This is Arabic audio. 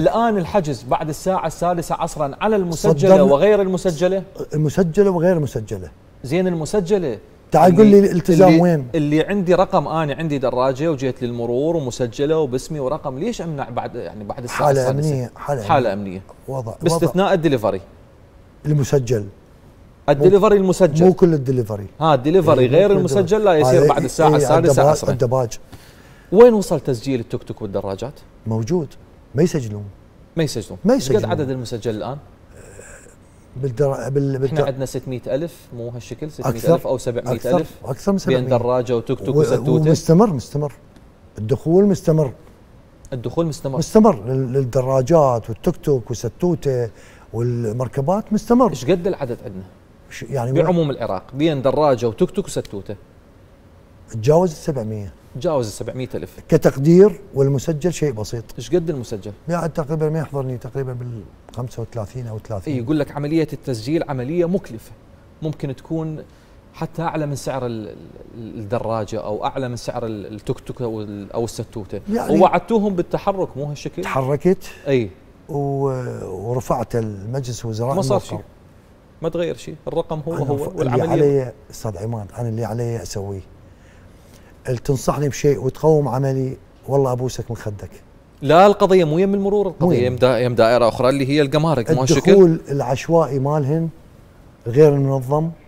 الآن الحجز بعد الساعة السادسة عصرا على المسجلة وغير المسجلة المسجلة وغير المسجلة زين المسجلة تعال قول لي الالتزام وين اللي عندي رقم انا عندي دراجه وجيت للمرور ومسجله وباسمي ورقم ليش امنع بعد يعني بعد الساعه حاله امنيه حاله, حالة امنيه وضع باستثناء الدليفري المسجل الدليفري المسجل مو كل الدليفري ها الدليفري إيه، غير المسجل لا يصير بعد إيه، الساعه إيه، السادسه عصرا الدباج وين وصل تسجيل التوك توك والدراجات؟ موجود ما يسجلون ما يسجلون ما يسجلون قد عدد المسجل الان؟ بالدرا... بال... بالدرا... احنا عندنا 600 ألف مو هالشكل 600 أكثر ألف أو 700 أكثر ألف أكثر من 700 بين دراجة وتوك توك وزتوتة ومستمر مستمر الدخول مستمر الدخول مستمر مستمر للدراجات والتوك توك وستوتة والمركبات مستمر ايش قد العدد عندنا؟ يعني بعموم العراق بين دراجة وتوك توك وستوتة تجاوز ال 700 تجاوز ال 700 الف كتقدير والمسجل شيء بسيط ايش قد المسجل؟ لا تقريبا ما يحضرني تقريبا بال 35 او 30 اي يقول لك عمليه التسجيل عمليه مكلفه ممكن تكون حتى اعلى من سعر الدراجه او اعلى من سعر التوك توك او الستوته يعني ووعدتوهم بالتحرك مو هالشكل تحركت اي ورفعت المجلس وزراء ما صار شيء ما تغير شيء الرقم هو هو والعمليه اللي علي استاذ عماد انا اللي علي اسويه تنصحني بشيء وتقوم عملي والله ابوسك من خدك لا القضيه مو يم المرور القضيه يم, يم دائره اخرى اللي هي الجمارك الدخول العشوائي مالهن غير المنظم